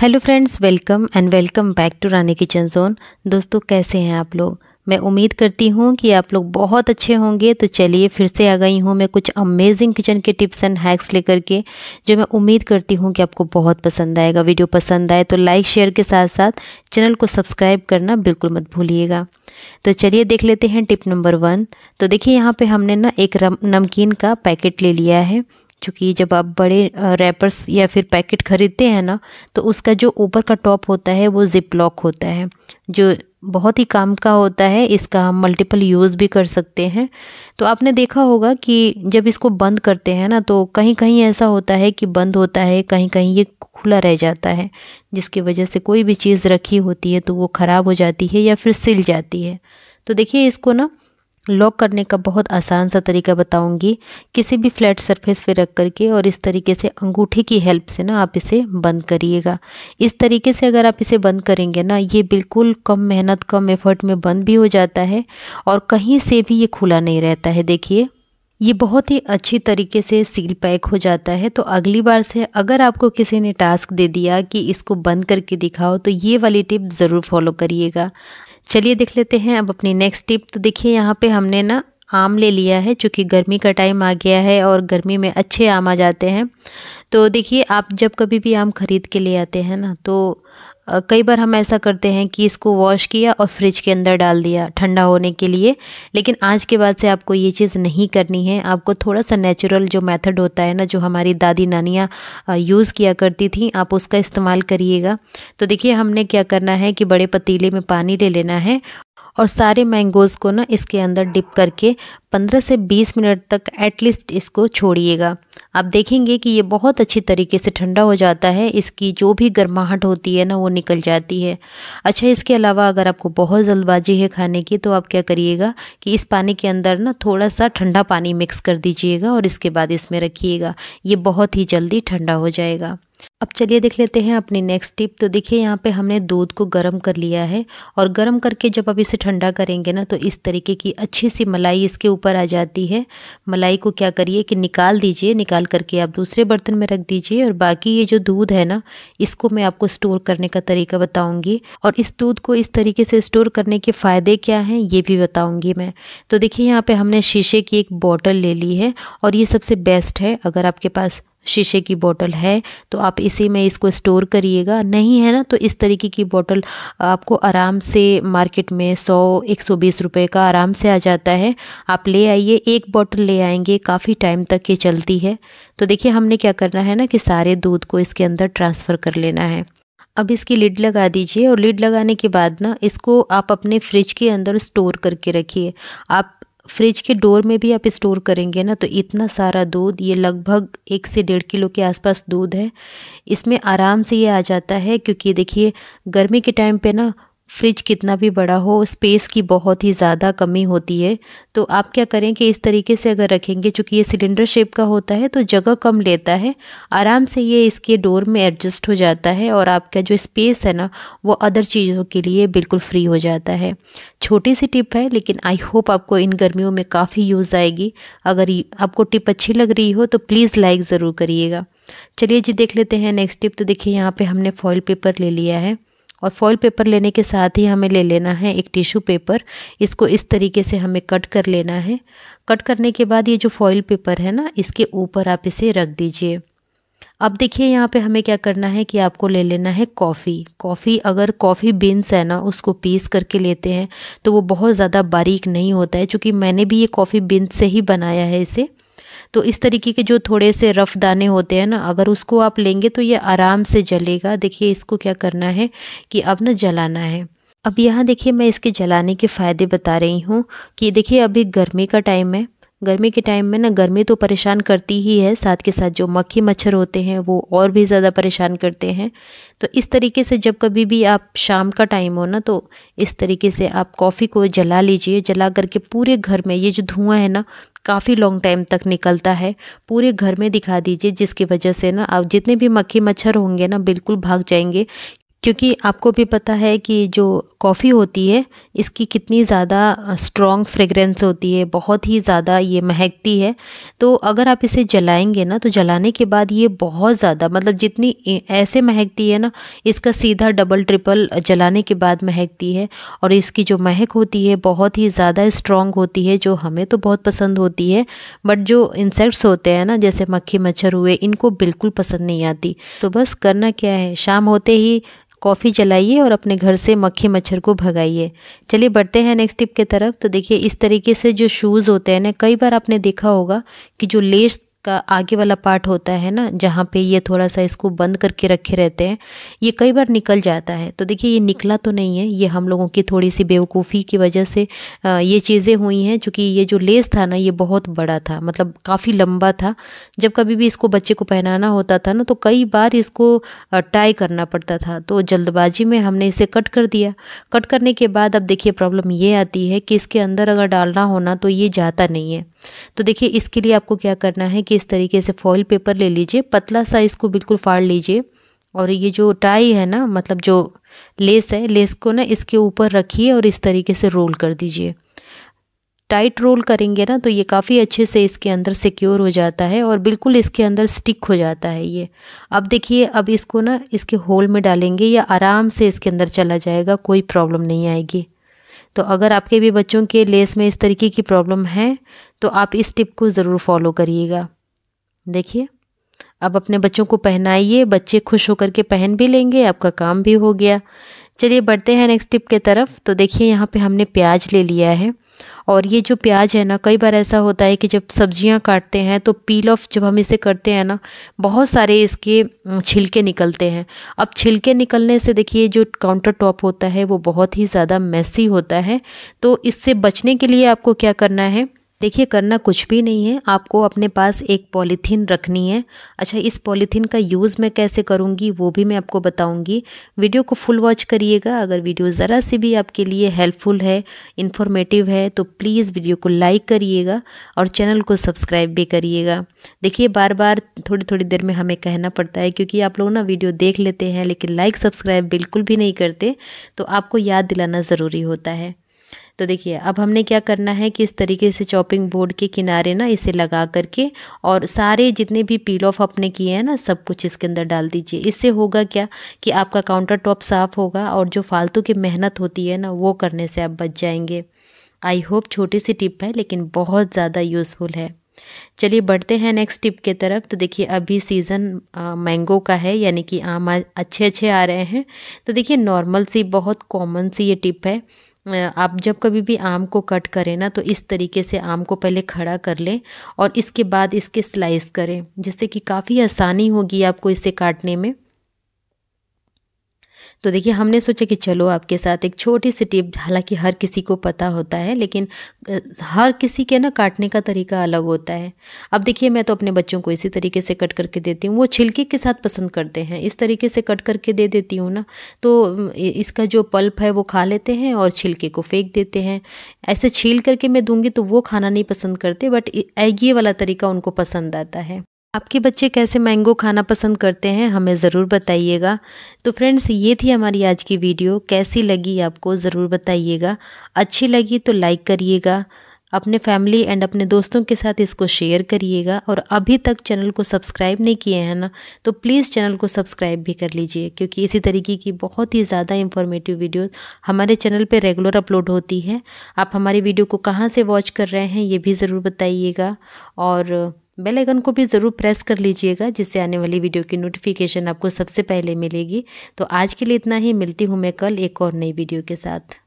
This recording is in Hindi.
hello friends welcome and welcome back to Rani kitchen zone दोस्तों कैसे हैं आप लोग मैं उम्मीद करती हूँ कि आप लोग बहुत अच्छे होंगे तो चलिए फिर से आ गई हूँ मैं कुछ अमेजिंग किचन के टिप्स एंड हैक्स लेकर के जो मैं उम्मीद करती हूँ कि आपको बहुत पसंद आएगा वीडियो पसंद आए तो लाइक शेयर के साथ साथ चैनल को सब्सक्राइब करना बिल्कुल मत भूलिएगा तो चलिए देख लेते हैं टिप नंबर वन तो देखिए यहाँ पर हमने ना एक नमकीन का पैकेट ले लिया है चूँकि जब आप बड़े रैपर्स या फिर पैकेट ख़रीदते हैं ना तो उसका जो ऊपर का टॉप होता है वो जिप लॉक होता है जो बहुत ही काम का होता है इसका हम मल्टीपल यूज़ भी कर सकते हैं तो आपने देखा होगा कि जब इसको बंद करते हैं ना तो कहीं कहीं ऐसा होता है कि बंद होता है कहीं कहीं ये खुला रह जाता है जिसकी वजह से कोई भी चीज़ रखी होती है तो वो ख़राब हो जाती है या फिर सिल जाती है तो देखिए इसको ना लॉक करने का बहुत आसान सा तरीका बताऊंगी किसी भी फ्लैट सरफेस पे रख करके और इस तरीके से अंगूठे की हेल्प से ना आप इसे बंद करिएगा इस तरीके से अगर आप इसे बंद करेंगे ना ये बिल्कुल कम मेहनत कम एफर्ट में बंद भी हो जाता है और कहीं से भी ये खुला नहीं रहता है देखिए ये बहुत ही अच्छी तरीके से सील पैक हो जाता है तो अगली बार से अगर आपको किसी ने टास्क दे दिया कि इसको बंद करके दिखाओ तो ये वाली टिप ज़रूर फॉलो करिएगा चलिए देख लेते हैं अब अपनी नेक्स्ट टिप तो देखिए यहाँ पे हमने ना आम ले लिया है चूँकि गर्मी का टाइम आ गया है और गर्मी में अच्छे आम आ जाते हैं तो देखिए आप जब कभी भी आम ख़रीद के ले आते हैं ना तो कई बार हम ऐसा करते हैं कि इसको वॉश किया और फ्रिज के अंदर डाल दिया ठंडा होने के लिए लेकिन आज के बाद से आपको ये चीज़ नहीं करनी है आपको थोड़ा सा नेचुरल जो मेथड होता है ना जो हमारी दादी नानियाँ यूज़ किया करती थी आप उसका इस्तेमाल करिएगा तो देखिए हमने क्या करना है कि बड़े पतीले में पानी ले लेना है और सारे मैंगोज़ को ना इसके अंदर डिप करके 15 से 20 मिनट तक एटलीस्ट इसको छोड़िएगा आप देखेंगे कि ये बहुत अच्छी तरीके से ठंडा हो जाता है इसकी जो भी गर्माहट होती है ना वो निकल जाती है अच्छा इसके अलावा अगर आपको बहुत जल्दबाजी है खाने की तो आप क्या करिएगा कि इस पानी के अंदर ना थोड़ा सा ठंडा पानी मिक्स कर दीजिएगा और इसके बाद इसमें रखिएगा ये बहुत ही जल्दी ठंडा हो जाएगा अब चलिए देख लेते हैं अपनी नेक्स्ट टिप तो देखिए यहाँ पे हमने दूध को गर्म कर लिया है और गर्म करके जब आप इसे ठंडा करेंगे ना तो इस तरीके की अच्छी सी मलाई इसके ऊपर आ जाती है मलाई को क्या करिए कि निकाल दीजिए निकाल करके आप दूसरे बर्तन में रख दीजिए और बाकी ये जो दूध है ना इसको मैं आपको स्टोर करने का तरीका बताऊँगी और इस दूध को इस तरीके से स्टोर करने के फ़ायदे क्या हैं ये भी बताऊँगी मैं तो देखिए यहाँ पर हमने शीशे की एक बॉटल ले ली है और ये सबसे बेस्ट है अगर आपके पास शीशे की बोतल है तो आप इसी में इसको स्टोर करिएगा नहीं है ना तो इस तरीके की बोतल आपको आराम से मार्केट में सौ एक सौ बीस रुपये का आराम से आ जाता है आप ले आइए एक बोतल ले आएंगे काफ़ी टाइम तक ये चलती है तो देखिए हमने क्या करना है ना कि सारे दूध को इसके अंदर ट्रांसफ़र कर लेना है अब इसकी लिड लगा दीजिए और लिड लगाने के बाद ना इसको आप अपने फ्रिज के अंदर स्टोर करके रखिए आप फ्रिज के डोर में भी आप स्टोर करेंगे ना तो इतना सारा दूध ये लगभग एक से डेढ़ किलो के आसपास दूध है इसमें आराम से ये आ जाता है क्योंकि देखिए गर्मी के टाइम पे ना फ्रिज कितना भी बड़ा हो स्पेस की बहुत ही ज़्यादा कमी होती है तो आप क्या करें कि इस तरीके से अगर रखेंगे चूँकि ये सिलेंडर शेप का होता है तो जगह कम लेता है आराम से ये इसके डोर में एडजस्ट हो जाता है और आपका जो स्पेस है ना वो अदर चीज़ों के लिए बिल्कुल फ्री हो जाता है छोटी सी टिप है लेकिन आई होप आपको इन गर्मियों में काफ़ी यूज़ आएगी अगर आपको टिप अच्छी लग रही हो तो प्लीज़ लाइक ज़रूर करिएगा चलिए जी देख लेते हैं नेक्स्ट टिप तो देखिए यहाँ पे हमने फॉइल पेपर ले लिया है और फॉइल पेपर लेने के साथ ही हमें ले लेना है एक टिश्यू पेपर इसको इस तरीके से हमें कट कर लेना है कट करने के बाद ये जो फॉयल पेपर है ना इसके ऊपर आप इसे रख दीजिए अब देखिए यहाँ पे हमें क्या करना है कि आपको ले लेना है कॉफ़ी कॉफ़ी अगर कॉफ़ी बीन्स है ना उसको पीस करके लेते हैं तो वो बहुत ज़्यादा बारीक नहीं होता है क्योंकि मैंने भी ये कॉफ़ी बीन्स से ही बनाया है इसे तो इस तरीके के जो थोड़े से रफ़ दाने होते हैं ना अगर उसको आप लेंगे तो ये आराम से जलेगा देखिए इसको क्या करना है कि अब ना जलाना है अब यहाँ देखिए मैं इसके जलाने के फ़ायदे बता रही हूँ कि देखिए अभी गर्मी का टाइम है गर्मी के टाइम में ना गर्मी तो परेशान करती ही है साथ के साथ जो मक्खी मच्छर होते हैं वो और भी ज़्यादा परेशान करते हैं तो इस तरीके से जब कभी भी आप शाम का टाइम हो ना तो इस तरीके से आप कॉफ़ी को जला लीजिए जला करके पूरे घर में ये जो धुआं है ना काफ़ी लॉन्ग टाइम तक निकलता है पूरे घर में दिखा दीजिए जिसकी वजह से ना आप जितने भी मक्खी मच्छर होंगे ना बिल्कुल भाग जाएंगे क्योंकि आपको भी पता है कि जो कॉफ़ी होती है इसकी कितनी ज़्यादा स्ट्रॉन्ग फ्रेगरेंस होती है बहुत ही ज़्यादा ये महकती है तो अगर आप इसे जलाएंगे ना तो जलाने के बाद ये बहुत ज़्यादा मतलब जितनी ऐसे महकती है ना इसका सीधा डबल ट्रिपल जलाने के बाद महकती है और इसकी जो महक होती है बहुत ही ज़्यादा स्ट्रॉन्ग होती है जो हमें तो बहुत पसंद होती है बट जो इंसेक्ट्स होते हैं ना जैसे मक्खी मच्छर हुए इनको बिल्कुल पसंद नहीं आती तो बस करना क्या है शाम होते ही कॉफ़ी जलाइए और अपने घर से मक्खी मच्छर को भगाइए चलिए बढ़ते हैं नेक्स्ट टिप के तरफ तो देखिए इस तरीके से जो शूज़ होते हैं ना कई बार आपने देखा होगा कि जो लेस का आगे वाला पार्ट होता है ना जहाँ पे ये थोड़ा सा इसको बंद करके रखे रहते हैं ये कई बार निकल जाता है तो देखिए ये निकला तो नहीं है ये हम लोगों की थोड़ी सी बेवकूफ़ी की वजह से ये चीज़ें हुई हैं क्योंकि ये जो लेस था ना ये बहुत बड़ा था मतलब काफ़ी लंबा था जब कभी भी इसको बच्चे को पहनाना होता था ना तो कई बार इसको टाई करना पड़ता था तो जल्दबाजी में हमने इसे कट कर दिया कट करने के बाद अब देखिए प्रॉब्लम ये आती है कि इसके अंदर अगर डालना होना तो ये जाता नहीं है तो देखिए इसके लिए आपको क्या करना है कि इस तरीके से फॉइल पेपर ले लीजिए पतला सा इसको बिल्कुल फाड़ लीजिए और ये जो टाई है ना मतलब जो लेस है लेस को ना इसके ऊपर रखिए और इस तरीके से रोल कर दीजिए टाइट रोल करेंगे ना तो ये काफ़ी अच्छे से इसके अंदर सिक्योर हो जाता है और बिल्कुल इसके अंदर स्टिक हो जाता है ये अब देखिए अब इसको ना इसके होल में डालेंगे या आराम से इसके अंदर चला जाएगा कोई प्रॉब्लम नहीं आएगी तो अगर आपके भी बच्चों के लेस में इस तरीके की प्रॉब्लम है तो आप इस टिप को ज़रूर फॉलो करिएगा देखिए अब अपने बच्चों को पहनाइए बच्चे खुश होकर के पहन भी लेंगे आपका काम भी हो गया चलिए बढ़ते हैं नेक्स्ट टिप के तरफ तो देखिए यहाँ पे हमने प्याज ले लिया है और ये जो प्याज है ना कई बार ऐसा होता है कि जब सब्जियाँ काटते हैं तो पील ऑफ जब हम इसे करते हैं ना बहुत सारे इसके छिलके निकलते हैं अब छिलके निकलने से देखिए जो काउंटर टॉप होता है वो बहुत ही ज़्यादा मैसी होता है तो इससे बचने के लिए आपको क्या करना है देखिए करना कुछ भी नहीं है आपको अपने पास एक पॉलीथीन रखनी है अच्छा इस पॉलीथीन का यूज़ मैं कैसे करूँगी वो भी मैं आपको बताऊँगी वीडियो को फुल वॉच करिएगा अगर वीडियो ज़रा सी भी आपके लिए हेल्पफुल है इन्फॉर्मेटिव है तो प्लीज़ वीडियो को लाइक करिएगा और चैनल को सब्सक्राइब भी करिएगा देखिए बार बार थोड़ी थोड़ी देर में हमें कहना पड़ता है क्योंकि आप लोग ना वीडियो देख लेते हैं लेकिन लाइक सब्सक्राइब बिल्कुल भी नहीं करते तो आपको याद दिलाना ज़रूरी होता है तो देखिए अब हमने क्या करना है कि इस तरीके से चॉपिंग बोर्ड के किनारे ना इसे लगा करके और सारे जितने भी पील ऑफ आपने किए हैं ना सब कुछ इसके अंदर डाल दीजिए इससे होगा क्या कि आपका काउंटर टॉप साफ़ होगा और जो फालतू की मेहनत होती है ना वो करने से आप बच जाएंगे आई होप छोटी सी टिप है लेकिन बहुत ज़्यादा यूज़फुल है चलिए बढ़ते हैं नेक्स्ट टिप के तरफ तो देखिए अभी सीज़न मैंगो का है यानी कि आम अच्छे अच्छे आ रहे हैं तो देखिए नॉर्मल सी बहुत कॉमन सी ये टिप है आप जब कभी भी आम को कट करें ना तो इस तरीके से आम को पहले खड़ा कर लें और इसके बाद इसके स्लाइस करें जिससे कि काफ़ी आसानी होगी आपको इसे काटने में तो देखिए हमने सोचा कि चलो आपके साथ एक छोटी सी टिप हालांकि हर किसी को पता होता है लेकिन हर किसी के ना काटने का तरीका अलग होता है अब देखिए मैं तो अपने बच्चों को इसी तरीके से कट करके देती हूँ वो छिलके के साथ पसंद करते हैं इस तरीके से कट करके दे देती हूँ ना तो इसका जो पल्प है वो खा लेते हैं और छिलके को फेंक देते हैं ऐसे छील करके मैं दूंगी तो वो खाना नहीं पसंद करते बट ये वाला तरीका उनको पसंद आता है आपके बच्चे कैसे मैंगो खाना पसंद करते हैं हमें ज़रूर बताइएगा तो फ्रेंड्स ये थी हमारी आज की वीडियो कैसी लगी आपको ज़रूर बताइएगा अच्छी लगी तो लाइक करिएगा अपने फैमिली एंड अपने दोस्तों के साथ इसको शेयर करिएगा और अभी तक चैनल को सब्सक्राइब नहीं किए हैं ना तो प्लीज़ चैनल को सब्सक्राइब भी कर लीजिए क्योंकि इसी तरीके की बहुत ही ज़्यादा इन्फॉर्मेटिव वीडियो हमारे चैनल पे रेगुलर अपलोड होती है आप हमारी वीडियो को कहाँ से वॉच कर रहे हैं ये भी ज़रूर बताइएगा और बेल आइकन को भी ज़रूर प्रेस कर लीजिएगा जिससे आने वाली वीडियो की नोटिफिकेशन आपको सबसे पहले मिलेगी तो आज के लिए इतना ही मिलती हूँ मैं कल एक और नई वीडियो के साथ